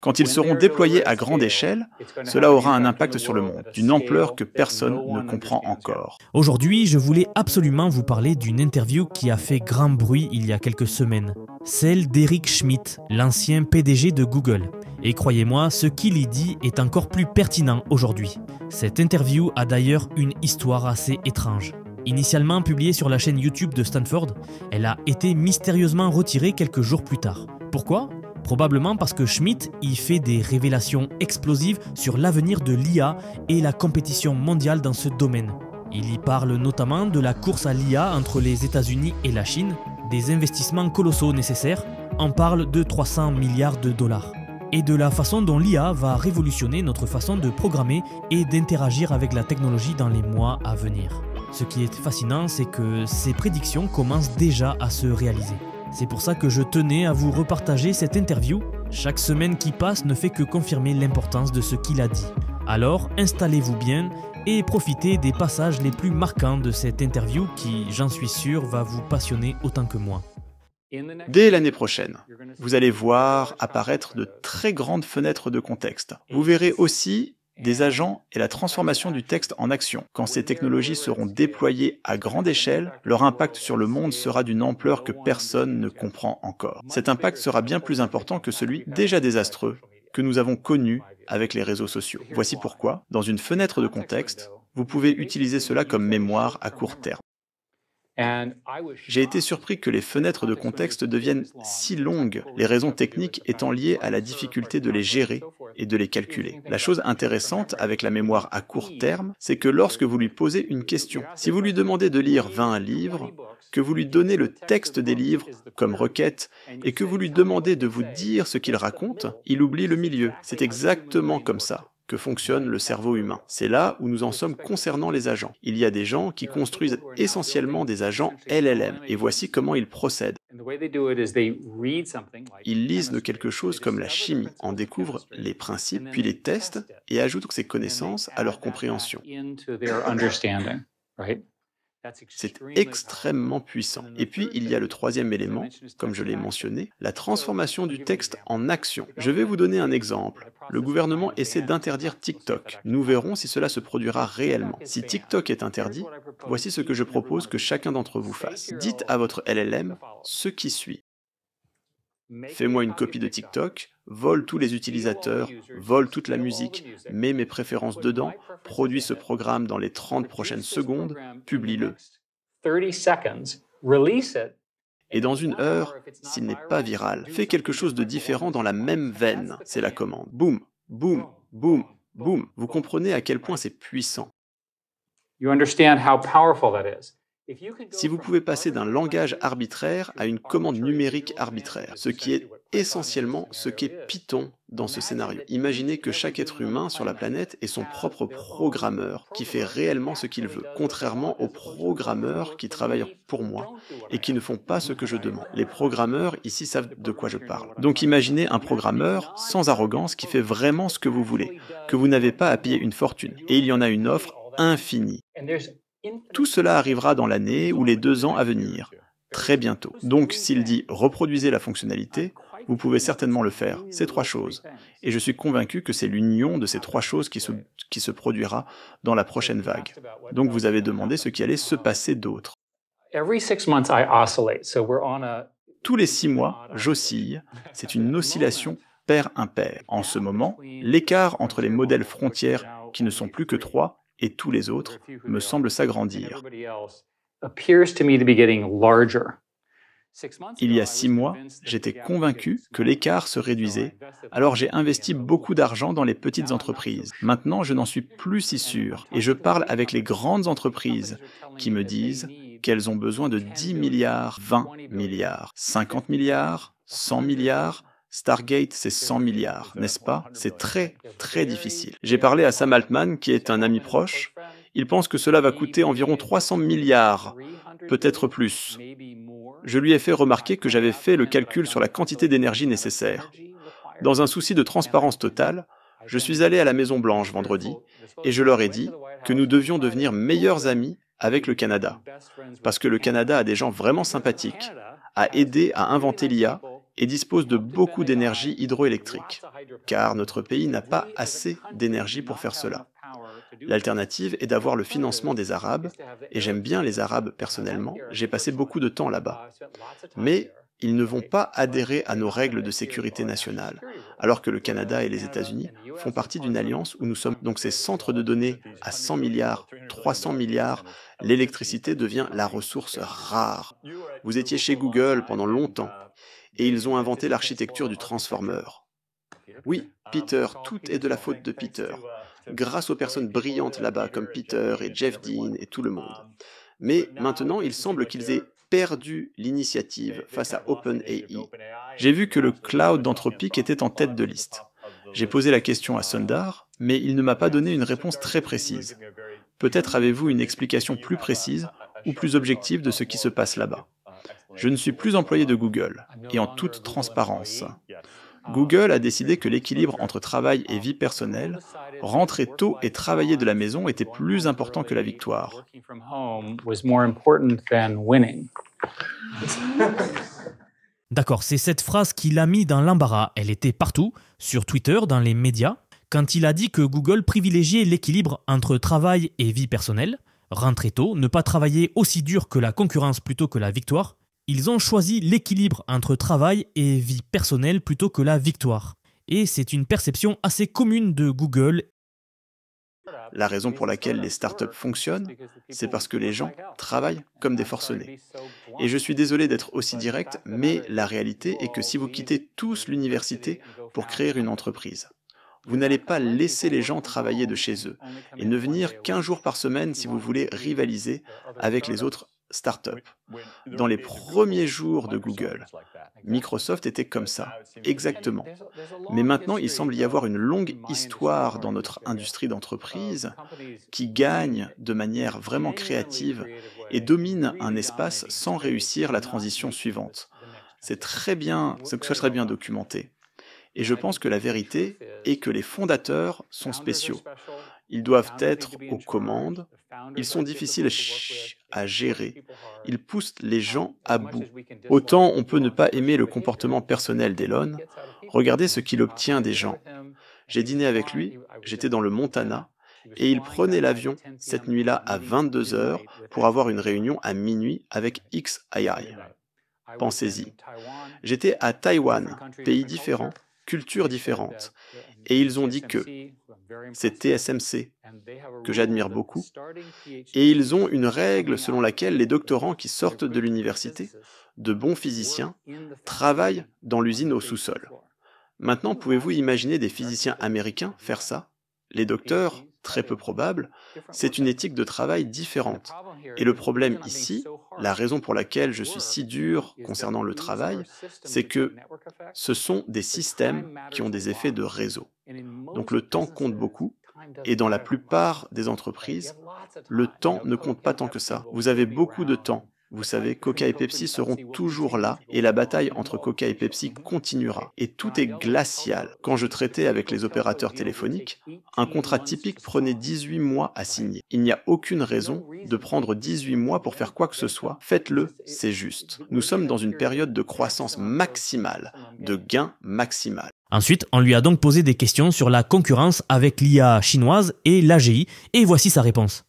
Quand ils seront déployés à grande échelle, cela aura un impact sur le monde, d'une ampleur que personne ne comprend encore. Aujourd'hui, je voulais absolument vous parler d'une interview qui a fait grand bruit il y a quelques semaines, celle d'Eric Schmidt, l'ancien PDG de Google. Et croyez-moi, ce qu'il y dit est encore plus pertinent aujourd'hui. Cette interview a d'ailleurs une histoire assez étrange. Initialement publiée sur la chaîne YouTube de Stanford, elle a été mystérieusement retirée quelques jours plus tard. Pourquoi Probablement parce que Schmitt y fait des révélations explosives sur l'avenir de l'IA et la compétition mondiale dans ce domaine. Il y parle notamment de la course à l'IA entre les États-Unis et la Chine, des investissements colossaux nécessaires, en parle de 300 milliards de dollars, et de la façon dont l'IA va révolutionner notre façon de programmer et d'interagir avec la technologie dans les mois à venir. Ce qui est fascinant, c'est que ces prédictions commencent déjà à se réaliser. C'est pour ça que je tenais à vous repartager cette interview. Chaque semaine qui passe ne fait que confirmer l'importance de ce qu'il a dit. Alors installez-vous bien et profitez des passages les plus marquants de cette interview qui, j'en suis sûr, va vous passionner autant que moi. Dès l'année prochaine, vous allez voir apparaître de très grandes fenêtres de contexte. Vous verrez aussi des agents et la transformation du texte en action. Quand ces technologies seront déployées à grande échelle, leur impact sur le monde sera d'une ampleur que personne ne comprend encore. Cet impact sera bien plus important que celui déjà désastreux que nous avons connu avec les réseaux sociaux. Voici pourquoi, dans une fenêtre de contexte, vous pouvez utiliser cela comme mémoire à court terme. J'ai été surpris que les fenêtres de contexte deviennent si longues, les raisons techniques étant liées à la difficulté de les gérer et de les calculer. La chose intéressante avec la mémoire à court terme, c'est que lorsque vous lui posez une question, si vous lui demandez de lire 20 livres, que vous lui donnez le texte des livres comme requête et que vous lui demandez de vous dire ce qu'il raconte, il oublie le milieu. C'est exactement comme ça que fonctionne le cerveau humain. C'est là où nous en sommes concernant les agents. Il y a des gens qui construisent essentiellement des agents LLM, et voici comment ils procèdent. Ils lisent de quelque chose comme la chimie, en découvrent les principes, puis les testent, et ajoutent ces connaissances à leur compréhension. C'est extrêmement puissant. Et puis, il y a le troisième élément, comme je l'ai mentionné, la euh, transformation du texte en action. Je vais vous donner un exemple. Le gouvernement essaie d'interdire TikTok. Nous verrons si cela se produira réellement. Si TikTok est interdit, voici ce que je propose que chacun d'entre vous fasse. Dites à votre LLM ce qui suit. Fais-moi une copie de TikTok, vole tous les utilisateurs, vole toute la musique, mets mes préférences dedans, produis ce programme dans les 30 prochaines secondes, publie-le. Et dans une heure, s'il n'est pas viral, fais quelque chose de différent dans la même veine. C'est la commande. Boum, boum, boum, boum. Vous comprenez à quel point c'est puissant. You understand how powerful that is si vous pouvez passer d'un langage arbitraire à une commande numérique arbitraire, ce qui est essentiellement ce qu'est Python dans ce scénario. Imaginez que chaque être humain sur la planète est son propre programmeur qui fait réellement ce qu'il veut, contrairement aux programmeurs qui travaillent pour moi et qui ne font pas ce que je demande. Les programmeurs ici savent de quoi je parle. Donc imaginez un programmeur sans arrogance qui fait vraiment ce que vous voulez, que vous n'avez pas à payer une fortune, et il y en a une offre infinie. Tout cela arrivera dans l'année ou les deux ans à venir, très bientôt. Donc s'il dit reproduisez la fonctionnalité, vous pouvez certainement le faire, ces trois choses. Et je suis convaincu que c'est l'union de ces trois choses qui se, produira dans la prochaine vague. Donc vous avez demandé ce qui allait se passer d'autre. Tous les six mois, j'oscille. C'est une oscillation pair-impair. En ce moment, l'écart entre les modèles frontières, qui ne sont plus que trois, et tous les autres me semblent s'agrandir. Il y a six mois, j'étais convaincu que l'écart se réduisait, alors j'ai investi beaucoup d'argent dans les petites entreprises. Maintenant, je n'en suis plus si sûr, et je parle avec les grandes entreprises qui me disent qu'elles ont besoin de 10 milliards, 20 milliards, 50 milliards, 100 milliards Stargate, c'est 100 milliards, n'est-ce pas C'est très, très difficile. J'ai parlé à Sam Altman, qui est un ami proche. Il pense que cela va coûter environ 300 milliards, peut-être plus. Je lui ai fait remarquer que j'avais fait le calcul sur la quantité d'énergie nécessaire. Dans un souci de transparence totale, je suis allé à la Maison Blanche vendredi et je leur ai dit que nous devions devenir meilleurs amis avec le Canada. Parce que le Canada a des gens vraiment sympathiques, a aidé à inventer l'IA et dispose de beaucoup d'énergie hydroélectrique, car notre pays n'a pas assez d'énergie pour faire cela. L'alternative est d'avoir le financement des Arabes, et j'aime bien les Arabes personnellement, j'ai passé beaucoup de temps là-bas. Mais ils ne vont pas adhérer à nos règles de sécurité nationale, alors que le Canada et les États-Unis font partie d'une alliance où nous sommes donc ces centres de données à 100 milliards, 300 milliards, l'électricité devient la ressource rare. Vous étiez chez Google pendant longtemps, et ils ont inventé l'architecture du transformer. Oui, Peter, tout est de la faute de Peter, grâce aux personnes brillantes là-bas comme Peter et Jeff Dean et tout le monde. Mais maintenant, il semble qu'ils aient perdu l'initiative face à OpenAI. J'ai vu que le cloud d'Anthropic était en tête de liste. J'ai posé la question à Sundar, mais il ne m'a pas donné une réponse très précise. Peut-être avez-vous une explication plus précise ou plus objective de ce qui se passe là-bas. Je ne suis plus employé de Google, et en toute transparence. Google a décidé que l'équilibre entre travail et vie personnelle, rentrer tôt et travailler de la maison était plus important que la victoire. D'accord, c'est cette phrase qui l'a mis dans l'embarras. Elle était partout, sur Twitter, dans les médias, quand il a dit que Google privilégiait l'équilibre entre travail et vie personnelle, rentrer tôt, ne pas travailler aussi dur que la concurrence plutôt que la victoire, ils ont choisi l'équilibre entre travail et vie personnelle plutôt que la victoire. Et c'est une perception assez commune de Google. La raison pour laquelle les startups fonctionnent, c'est parce que les gens travaillent comme des forcenés. Et je suis désolé d'être aussi direct, mais la réalité est que si vous quittez tous l'université pour créer une entreprise, vous n'allez pas laisser les gens travailler de chez eux et ne venir qu'un jour par semaine si vous voulez rivaliser avec les autres startup. Dans les premiers jours de Google, Microsoft était comme ça, exactement. Mais maintenant, il semble y avoir une longue histoire dans notre industrie d'entreprise qui gagne de manière vraiment créative et domine un espace sans réussir la transition suivante. C'est très bien, ce serait bien documenté. Et je pense que la vérité est que les fondateurs sont spéciaux. Ils doivent être aux commandes. Ils sont difficiles. chier à gérer. Il pousse les gens à bout. Autant on peut ne pas aimer le comportement personnel d'Elon, regardez ce qu'il obtient des gens. J'ai dîné avec lui, j'étais dans le Montana, et il prenait l'avion cette nuit-là à 22h pour avoir une réunion à minuit avec XII. Pensez-y. J'étais à Taïwan, pays différent, culture différente, et ils ont dit que c'est TSMC, que j'admire beaucoup, et ils ont une règle selon laquelle les doctorants qui sortent de l'université, de bons physiciens, travaillent dans l'usine au sous-sol. Maintenant, pouvez-vous imaginer des physiciens américains faire ça Les docteurs, très peu probable, c'est une éthique de travail différente. Et le problème ici, la raison pour laquelle je suis si dur concernant le travail, c'est que ce sont des systèmes qui ont des effets de réseau. Donc le temps compte beaucoup. Et dans la plupart des entreprises, le temps ne compte pas tant que ça. Vous avez beaucoup de temps vous savez, Coca et Pepsi seront toujours là et la bataille entre Coca et Pepsi continuera. Et tout est glacial. Quand je traitais avec les opérateurs téléphoniques, un contrat typique prenait 18 mois à signer. Il n'y a aucune raison de prendre 18 mois pour faire quoi que ce soit. Faites-le, c'est juste. Nous sommes dans une période de croissance maximale, de gain maximal. Ensuite, on lui a donc posé des questions sur la concurrence avec l'IA chinoise et l'AGI, et voici sa réponse.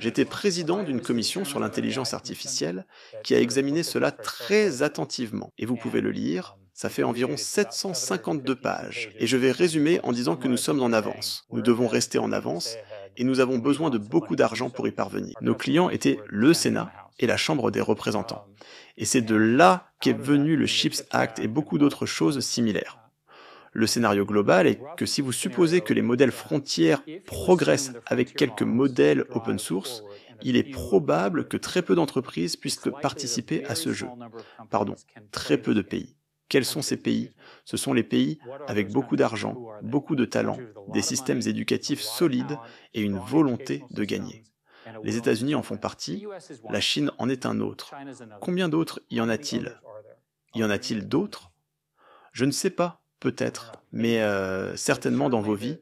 J'étais président d'une commission sur l'intelligence artificielle qui a examiné cela très attentivement, et vous pouvez le lire ça fait environ 752 pages. Et je vais résumer en disant que nous sommes en avance. Nous devons rester en avance et nous avons besoin de beaucoup d'argent pour y parvenir. Nos clients étaient le Sénat et la Chambre des représentants. Et c'est de là qu'est venu le Chips Act et beaucoup d'autres choses similaires le scénario global est que si vous supposez que les modèles frontières progressent avec quelques modèles open source, il est probable que très peu d'entreprises puissent participer à ce jeu. Pardon, très peu de pays. Quels sont ces pays Ce sont les pays avec beaucoup d'argent, beaucoup de talent, des systèmes éducatifs solides et une volonté de gagner. Les États-Unis en font partie, la Chine en est un autre. Combien d'autres y en a-t-il Y en a-t-il d'autres Je ne sais pas peut-être, mais euh, certainement dans vos vies,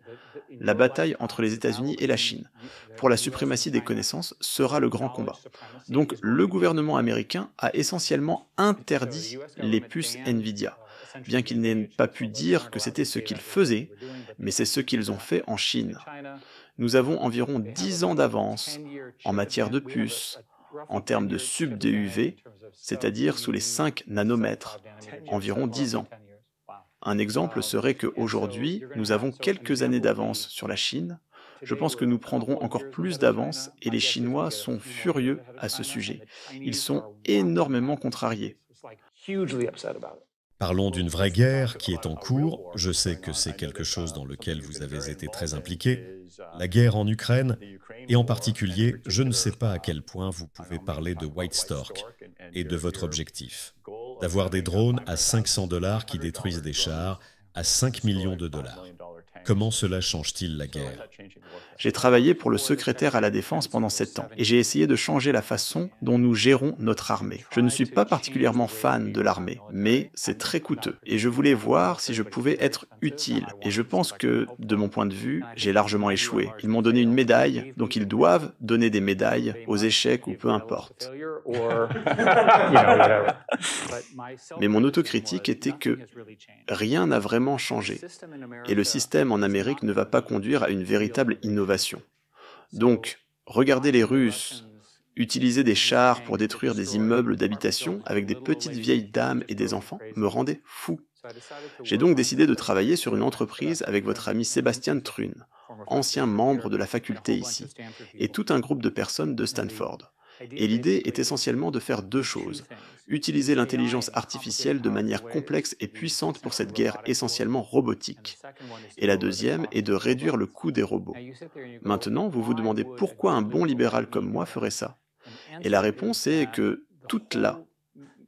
la bataille entre les États-Unis et la Chine pour la suprématie des connaissances sera le grand combat. Donc le gouvernement américain a essentiellement interdit les puces Nvidia, bien qu'il n'ait pas pu dire que c'était ce qu'ils faisaient, mais c'est ce qu'ils ont fait en Chine. Nous avons environ 10 ans d'avance en matière de puces, en termes de sub-DUV, c'est-à-dire sous les 5 nanomètres, environ 10 ans. Un exemple serait qu'aujourd'hui, nous avons quelques années d'avance sur la Chine. Je pense que nous prendrons encore plus d'avance et les Chinois sont furieux à ce sujet. Ils sont énormément contrariés. Parlons d'une vraie guerre qui est en cours. Je sais que c'est quelque chose dans lequel vous avez été très impliqué. La guerre en Ukraine, et en particulier, je ne sais pas à quel point vous pouvez parler de White Stork et de votre objectif d'avoir des drones à 500 dollars qui détruisent des chars à 5 millions de dollars. Comment cela change-t-il la guerre J'ai travaillé pour le secrétaire à la Défense pendant sept ans et j'ai essayé de changer la façon dont nous gérons notre armée. Je ne suis pas particulièrement fan de l'armée, mais c'est très coûteux et je voulais voir si je pouvais être utile. Et je pense que, de mon point de vue, j'ai largement échoué. Ils m'ont donné une médaille, donc ils doivent donner des médailles aux échecs ou peu importe. mais mon autocritique était que rien n'a vraiment changé et le système en en Amérique ne va pas conduire à une véritable innovation. Donc, regarder les Russes utiliser des chars pour détruire des immeubles d'habitation avec des petites vieilles dames et des enfants me rendait fou. J'ai donc décidé de travailler sur une entreprise avec votre ami Sébastien Trune, ancien membre de la faculté ici, et tout un groupe de personnes de Stanford. Et l'idée est essentiellement de faire deux choses. Utiliser l'intelligence artificielle de manière complexe et puissante pour cette guerre essentiellement robotique. Et la deuxième est de réduire le coût des robots. Maintenant, vous vous demandez pourquoi un bon libéral comme moi ferait ça. Et la réponse est que toute la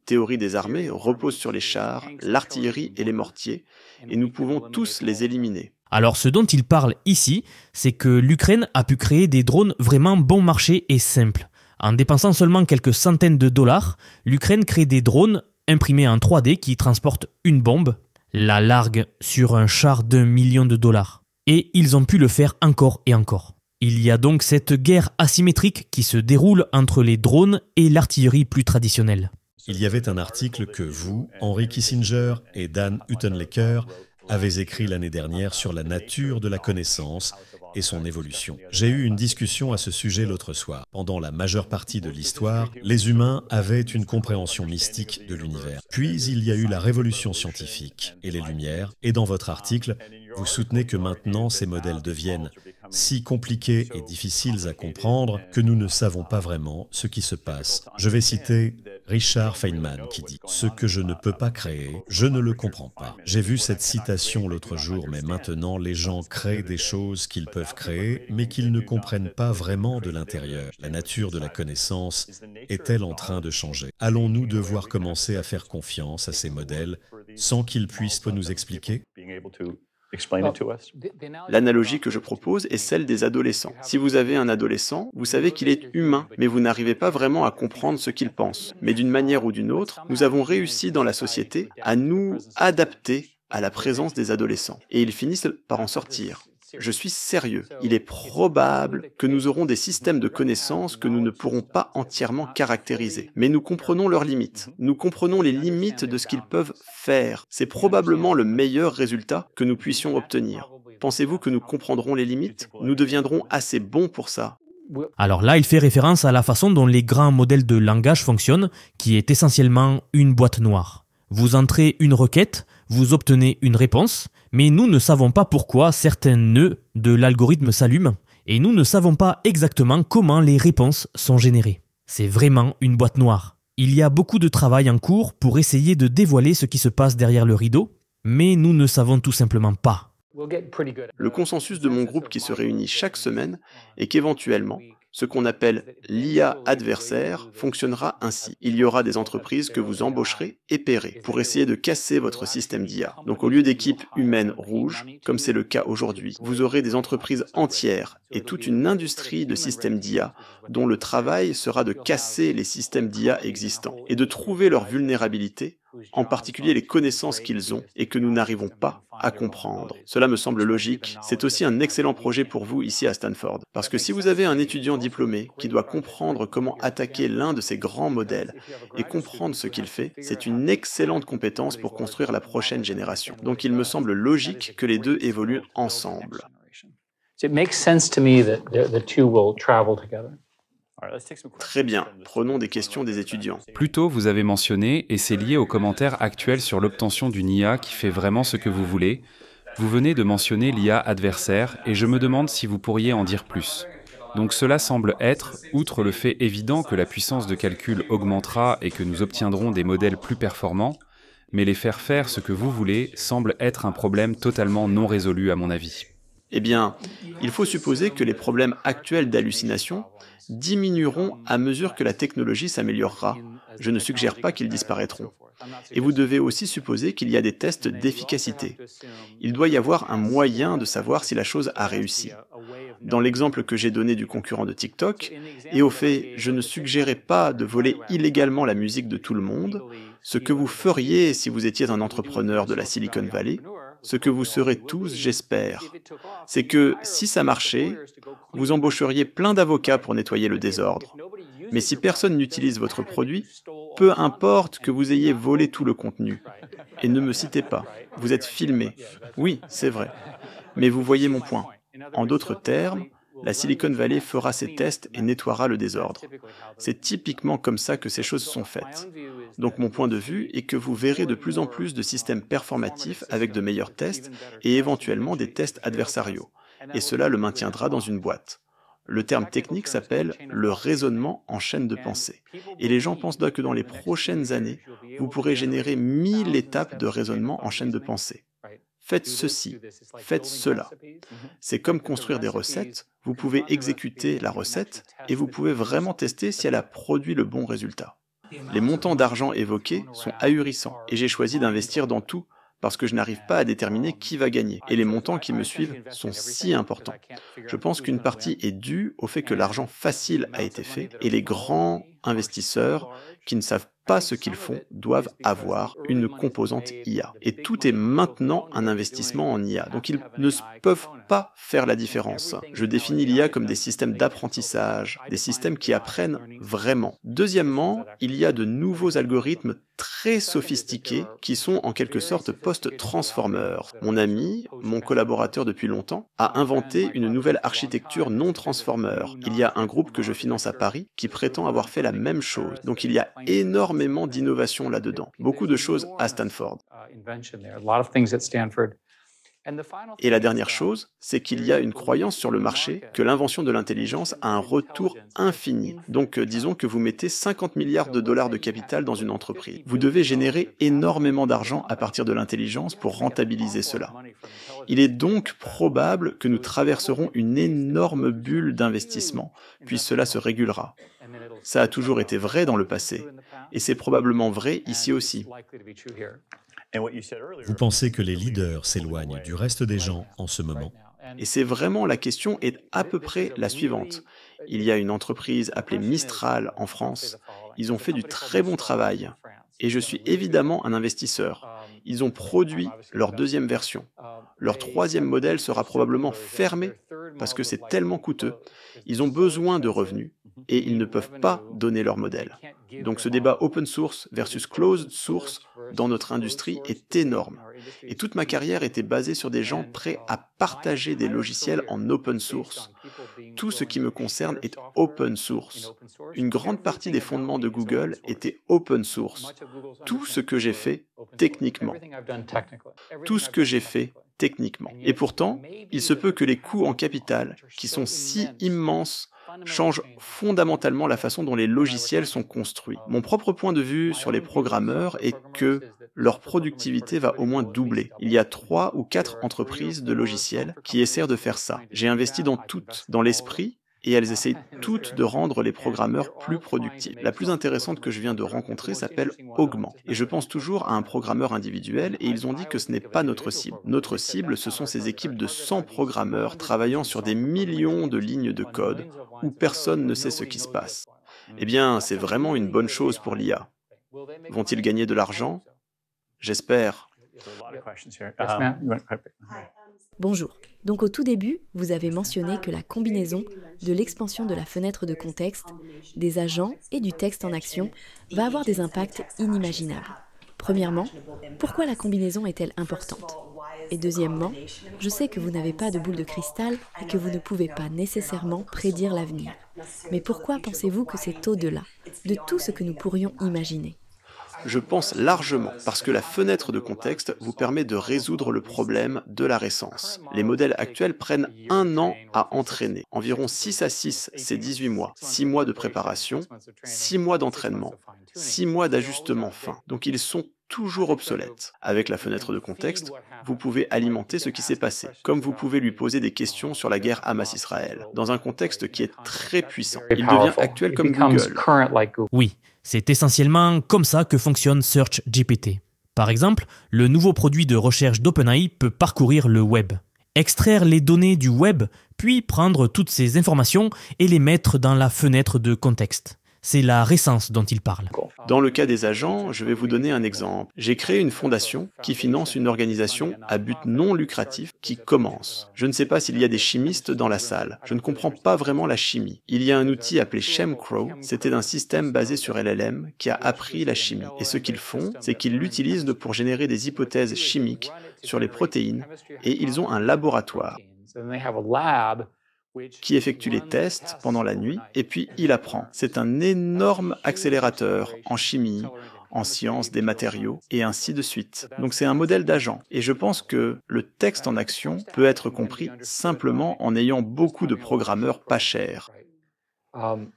théorie des armées repose sur les chars, l'artillerie et les mortiers, et nous pouvons tous les éliminer. Alors ce dont il parle ici, c'est que l'Ukraine a pu créer des drones vraiment bon marché et simples. En dépensant seulement quelques centaines de dollars, l'Ukraine crée des drones imprimés en 3D qui transportent une bombe, la largue sur un char d'un million de dollars. Et ils ont pu le faire encore et encore. Il y a donc cette guerre asymétrique qui se déroule entre les drones et l'artillerie plus traditionnelle. Il y avait un article que vous, Henry Kissinger et Dan Huttenlecker avez écrit l'année dernière sur la nature de la connaissance et son évolution. J'ai eu une discussion à ce sujet l'autre soir. Pendant la majeure partie de l'histoire, les humains avaient une compréhension mystique de l'univers. Puis il y a eu la révolution scientifique et les Lumières, et dans votre article, vous soutenez que maintenant ces modèles deviennent si compliqués et difficiles à comprendre que nous ne savons pas vraiment ce qui se passe. Je vais citer Richard Feynman qui dit ⁇ Ce que je ne peux pas créer, je ne le comprends pas. J'ai vu cette citation l'autre jour, mais maintenant les gens créent des choses qu'ils peuvent créer, mais qu'ils ne comprennent pas vraiment de l'intérieur. La nature de la connaissance est-elle en train de changer Allons-nous devoir commencer à faire confiance à ces modèles sans qu'ils puissent nous expliquer ?⁇ L'analogie que je propose est celle des adolescents. Si vous avez un adolescent, vous savez qu'il est humain, mais vous n'arrivez pas vraiment à comprendre ce qu'il pense. Mais d'une manière ou d'une autre, nous avons réussi dans la société à nous adapter à la présence des adolescents, et ils finissent par en sortir. Je suis sérieux. Il est probable que nous aurons des systèmes de connaissances que nous ne pourrons pas entièrement caractériser. Mais nous comprenons leurs limites. Nous comprenons les limites de ce qu'ils peuvent faire. C'est probablement le meilleur résultat que nous puissions obtenir. Pensez-vous que nous comprendrons les limites Nous deviendrons assez bons pour ça. Alors là, il fait référence à la façon dont les grands modèles de langage fonctionnent, qui est essentiellement une boîte noire. Vous entrez une requête, vous obtenez une réponse, mais nous ne savons pas pourquoi certains nœuds de l'algorithme s'allument, et nous ne savons pas exactement comment les réponses sont générées. C'est vraiment une boîte noire. Il y a beaucoup de travail en cours pour essayer de dévoiler ce qui se passe derrière le rideau, mais nous ne savons tout simplement pas. Le consensus de mon groupe qui se réunit chaque semaine est qu'éventuellement, ce qu'on appelle l'IA adversaire fonctionnera ainsi. Il y aura des entreprises que vous embaucherez et paierez pour essayer de casser votre système d'IA. Donc au lieu d'équipes humaines rouges, comme c'est le cas aujourd'hui, vous aurez des entreprises entières et toute une industrie de systèmes d'IA dont le travail sera de casser les systèmes d'IA existants et de trouver leurs vulnérabilités en particulier les connaissances qu'ils ont et que nous n'arrivons pas à comprendre. Cela me semble logique. C'est aussi un excellent projet pour vous ici à Stanford, parce que si vous avez un étudiant diplômé qui doit comprendre comment attaquer l'un de ces grands modèles et comprendre ce qu'il fait, c'est une excellente compétence pour construire la prochaine génération. Donc il me semble logique que les deux évoluent ensemble. Très bien, prenons des questions des étudiants. Plus tôt, vous avez mentionné, et c'est lié aux commentaires actuels sur l'obtention d'une IA qui fait vraiment ce que vous voulez, vous venez de mentionner l'IA adversaire, et je me demande si vous pourriez en dire plus. Donc cela semble être, outre le fait évident que la puissance de calcul augmentera et que nous obtiendrons des modèles plus performants, mais les faire faire ce que vous voulez semble être un problème totalement non résolu à mon avis. Eh bien, il faut supposer que les problèmes actuels d'hallucination diminueront à mesure que la technologie s'améliorera. Je ne suggère pas qu'ils disparaîtront. Et vous devez aussi supposer qu'il y a des tests d'efficacité. Il doit y avoir un moyen de savoir si la chose a réussi. Dans l'exemple que j'ai donné du concurrent de TikTok, et au fait, je ne suggérais pas de voler illégalement la musique de tout le monde, ce que vous feriez si vous étiez un entrepreneur de la Silicon Valley, ce que vous serez tous, j'espère, c'est que si ça marchait, vous embaucheriez plein d'avocats pour nettoyer le désordre. Mais si personne n'utilise votre produit, peu importe que vous ayez volé tout le contenu. Et ne me citez pas, vous êtes filmé. Oui, c'est vrai. Mais vous voyez mon point. En d'autres termes, la Silicon Valley fera ses tests et nettoiera le désordre. C'est typiquement comme ça que ces choses sont faites. Donc mon point de vue est que vous verrez de plus en plus de systèmes performatifs avec de meilleurs tests et éventuellement des tests adversariaux. Et cela le maintiendra dans une boîte. Le terme technique s'appelle le raisonnement en chaîne de pensée. Et les gens pensent donc que dans les prochaines années, vous pourrez générer mille étapes de raisonnement en chaîne de pensée faites ceci, faites cela. Mhm. C'est comme construire des recettes, vous pouvez exécuter la recette et vous pouvez vraiment tester si elle a produit le bon résultat. Les montants d'argent évoqués sont ahurissants et j'ai choisi d'investir dans tout parce que je n'arrive pas à déterminer qui va gagner et les montants qui me suivent sont si importants. Je pense qu'une partie est due au fait que l'argent facile a été fait et les grands investisseurs qui ne savent pas ce qu'ils font doivent avoir une composante IA. Et tout est maintenant un investissement en IA. Donc ils ne peuvent pas faire la différence. Je définis l'IA comme des systèmes d'apprentissage, des systèmes qui apprennent vraiment. Deuxièmement, il y a de nouveaux algorithmes très sophistiqués qui sont en quelque sorte post-transformeurs. Mon ami, mon collaborateur depuis longtemps, a inventé une nouvelle architecture non transformeur. Il y a un groupe que je finance à Paris qui prétend avoir fait la même chose. Donc il y a énormément d'innovations là-dedans. Beaucoup de choses à Stanford. Uh, et la dernière chose, c'est qu'il y a une croyance sur le marché que l'invention de l'intelligence a un retour infini. Donc euh, disons que vous mettez 50 milliards de dollars de capital dans une entreprise. Vous devez générer énormément d'argent à partir de l'intelligence pour rentabiliser cela. Il est donc probable que nous traverserons une énorme bulle d'investissement, puis cela se régulera. Ça a toujours été vrai dans le passé, et c'est probablement vrai ici aussi. Vous pensez que les leaders s'éloignent du reste des gens en ce moment Et c'est vraiment la question est à peu près la suivante. Uh, Il y a une entreprise appelée Mistral en France. Ils ont fait du très bon travail. Et je suis évidemment un investisseur. Um, Ils ont um, produit leur deuxième version. Um, leur troisième modèle sera probablement fermé parce que c'est tellement coûteux. Ils ont besoin de revenus et ils ne peuvent pas donner leur modèle. Donc ce débat open source versus closed source dans notre industrie est énorme. Et toute ma carrière était basée sur des gens prêts à partager des logiciels en open source. Tout ce qui me concerne est open source. Une grande partie des fondements de Google était open source. Tout ce que j'ai fait techniquement. Tout ce que j'ai fait techniquement. Et pourtant, il se peut que les coûts en capital, qui sont si immenses, change fondamentalement la façon dont les logiciels sont construits. Ah. Mon propre point de vue sur les ah, programmeurs est que leur productivité va au moins doubler. Il y a trois ou quatre euh, entreprises de logiciels qui essaient de faire ça. J'ai investi dans toutes, dans l'esprit, et elles essayent toutes de rendre les programmeurs plus productifs. La plus intéressante que je viens de rencontrer s'appelle Augment, et je pense toujours à un programmeur individuel, et ils ont dit que ce n'est pas notre cible. Notre cible, ce sont ces équipes de 100 programmeurs travaillant sur des millions de lignes de code, où personne ne sait ce qui se passe. Eh bien, c'est vraiment une bonne chose pour l'IA. Vont-ils gagner de l'argent J'espère. Um, Bonjour. Donc au tout début, vous avez mentionné que la combinaison de l'expansion de la fenêtre de contexte, des agents et du texte en action va avoir des impacts inimaginables. Premièrement, pourquoi la combinaison est-elle importante Et deuxièmement, je sais que vous n'avez pas de boule de cristal et que vous ne pouvez pas nécessairement prédire l'avenir. Mais pourquoi pensez-vous que c'est au-delà de tout ce que nous pourrions imaginer je pense largement parce que la fenêtre de contexte vous permet de résoudre le problème de la récence. Les modèles actuels prennent un an à entraîner. Environ 6 à 6, c'est 18 mois. 6 mois de préparation, 6 mois d'entraînement, 6 mois d'ajustement fin. Donc ils sont toujours obsolètes. Avec la fenêtre de contexte, vous pouvez alimenter ce qui s'est passé, comme vous pouvez lui poser des questions sur la guerre Hamas-Israël, dans un contexte qui est très puissant. Il devient actuel comme Google. Oui, c'est essentiellement comme ça que fonctionne Search GPT. Par exemple, le nouveau produit de recherche d'OpenAI peut parcourir le web, extraire les données du web, puis prendre toutes ces informations et les mettre dans la fenêtre de contexte. C'est la récence dont il parle. Dans le cas des agents, je vais vous donner un exemple. J'ai créé une fondation qui finance une organisation à but non lucratif qui commence. Je ne sais pas s'il y a des chimistes dans la salle. Je ne comprends pas vraiment la chimie. Il y a un outil appelé ChemCrow. C'était un système basé sur LLM qui a appris la chimie. Et ce qu'ils font, c'est qu'ils l'utilisent pour générer des hypothèses chimiques sur les protéines et ils ont un laboratoire qui effectue les tests pendant la nuit et puis il apprend. C'est un énorme accélérateur en chimie, en sciences des matériaux et ainsi de suite. Donc c'est un modèle d'agent et je pense que le texte en action peut être compris simplement en ayant beaucoup de programmeurs pas chers. Um,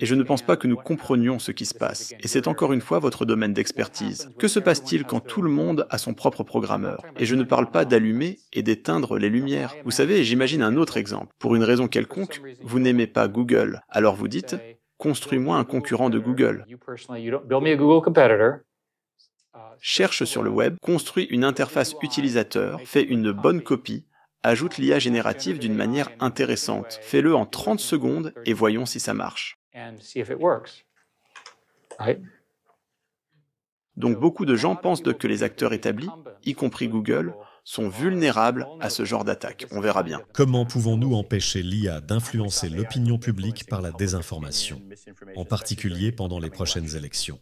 et je ne pense pas que nous comprenions ce qui se passe. Et c'est encore une fois votre domaine d'expertise. Que se passe-t-il quand tout le monde a son propre programmeur Et je ne parle pas d'allumer et d'éteindre les lumières. Vous savez, j'imagine un autre exemple. Pour une raison quelconque, vous n'aimez pas Google. Alors vous dites, construis-moi un concurrent de Google. Uh, Cherche sur le web, construis une interface utilisateur, fais une bonne copie, Ajoute l'IA générative d'une manière intéressante. Fais-le en 30 secondes et voyons si ça marche. Donc beaucoup de gens pensent que les acteurs établis, y compris Google, sont vulnérables à ce genre d'attaque. On verra bien. Comment pouvons-nous empêcher l'IA d'influencer l'opinion publique par la désinformation, en particulier pendant les prochaines élections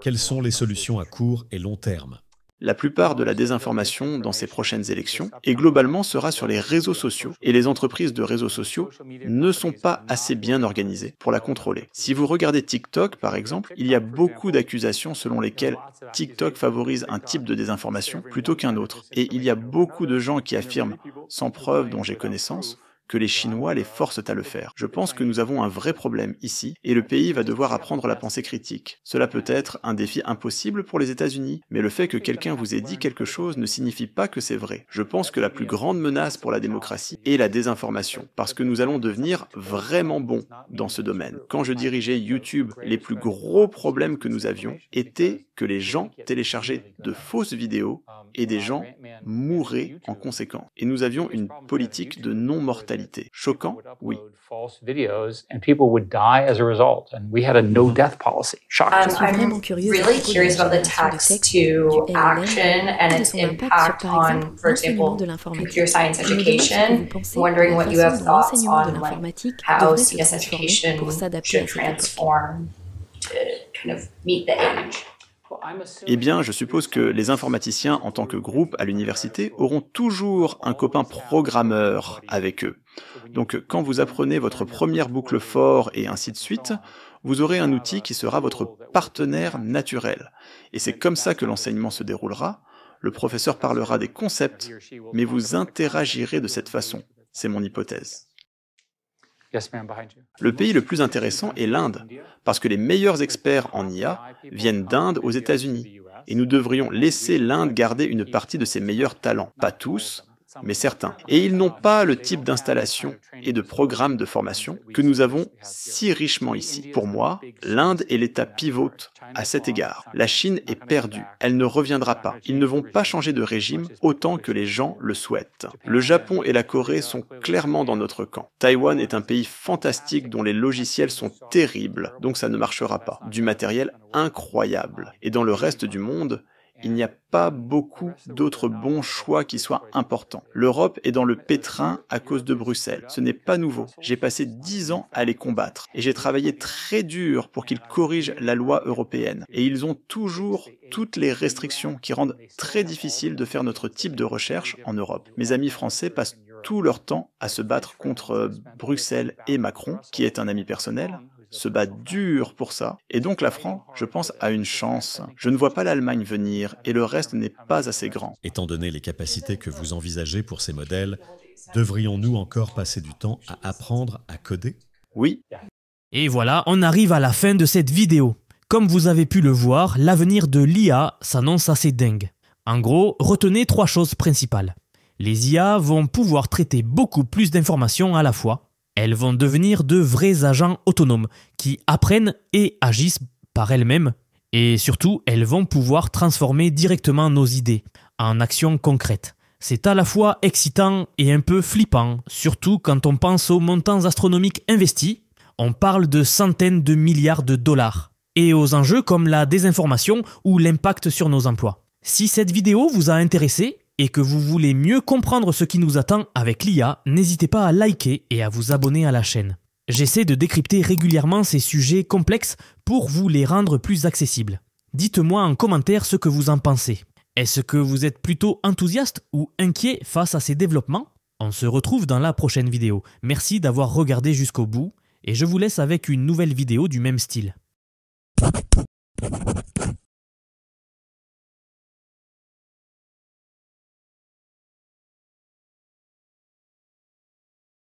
Quelles sont les solutions à court et long terme la plupart de la désinformation dans ces prochaines élections et globalement sera sur les réseaux sociaux et les entreprises de réseaux sociaux ne sont pas assez bien organisées pour la contrôler. Si vous regardez TikTok par exemple, il y a beaucoup d'accusations selon lesquelles TikTok favorise un type de désinformation plutôt qu'un autre et il y a beaucoup de gens qui affirment sans preuve dont j'ai connaissance que les Chinois les forcent à le faire. Je pense que nous avons un vrai problème ici, et le pays va devoir apprendre la pensée critique. Cela peut être un défi impossible pour les États-Unis, mais le fait que quelqu'un vous ait dit quelque chose ne signifie pas que c'est vrai. Je pense que la plus grande menace pour la démocratie est la désinformation, parce que nous allons devenir vraiment bons dans ce domaine. Quand je dirigeais YouTube, les plus gros problèmes que nous avions étaient que les gens téléchargeaient de fausses vidéos et des gens mouraient en conséquence. Et nous avions une politique de non-mortalité. Choquant Oui. Je suis vraiment curieuse de son impact sur, par exemple, l'enseignement de l'informatique. Je me demande ce que vous pensez de la comment de l'informatique devrait s'adapter à eh bien, je suppose que les informaticiens en tant que groupe à l'université auront toujours un copain programmeur avec eux. Donc quand vous apprenez votre première boucle fort et ainsi de suite, vous aurez un outil qui sera votre partenaire naturel. Et c'est comme ça que l'enseignement se déroulera. Le professeur parlera des concepts, mais vous interagirez de cette façon. C'est mon hypothèse. Le pays le plus intéressant est l'Inde, parce que les meilleurs experts en IA viennent d'Inde aux États-Unis, et nous devrions laisser l'Inde garder une partie de ses meilleurs talents. Pas tous, mais certains. Et ils n'ont pas le type d'installation et de programme de formation que nous avons si richement ici. Pour moi, l'Inde est l'État pivote à cet égard. La Chine est perdue. Elle ne reviendra pas. Ils ne vont pas changer de régime autant que les gens le souhaitent. Le Japon et la Corée sont clairement dans notre camp. Taïwan est un pays fantastique dont les logiciels sont terribles, donc ça ne marchera pas. Du matériel incroyable. Et dans le reste du monde, il n'y a pas beaucoup d'autres bons choix qui soient importants. L'Europe est dans le pétrin à cause de Bruxelles. Ce n'est pas nouveau. J'ai passé dix ans à les combattre et j'ai travaillé très dur pour qu'ils corrigent la loi européenne. Et ils ont toujours toutes les restrictions qui rendent très difficile de faire notre type de recherche en Europe. Mes amis français passent tout leur temps à se battre contre Bruxelles et Macron, qui est un ami personnel, se bat dur pour ça. Et donc la France, je pense, a une chance. Je ne vois pas l'Allemagne venir et le reste n'est pas assez grand. Étant donné les capacités que vous envisagez pour ces modèles, devrions-nous encore passer du temps à apprendre à coder Oui. Et voilà, on arrive à la fin de cette vidéo. Comme vous avez pu le voir, l'avenir de l'IA s'annonce assez dingue. En gros, retenez trois choses principales. Les IA vont pouvoir traiter beaucoup plus d'informations à la fois. Elles vont devenir de vrais agents autonomes qui apprennent et agissent par elles-mêmes. Et surtout, elles vont pouvoir transformer directement nos idées en actions concrètes. C'est à la fois excitant et un peu flippant, surtout quand on pense aux montants astronomiques investis. On parle de centaines de milliards de dollars. Et aux enjeux comme la désinformation ou l'impact sur nos emplois. Si cette vidéo vous a intéressé, et que vous voulez mieux comprendre ce qui nous attend avec l'IA, n'hésitez pas à liker et à vous abonner à la chaîne. J'essaie de décrypter régulièrement ces sujets complexes pour vous les rendre plus accessibles. Dites-moi en commentaire ce que vous en pensez. Est-ce que vous êtes plutôt enthousiaste ou inquiet face à ces développements On se retrouve dans la prochaine vidéo. Merci d'avoir regardé jusqu'au bout et je vous laisse avec une nouvelle vidéo du même style.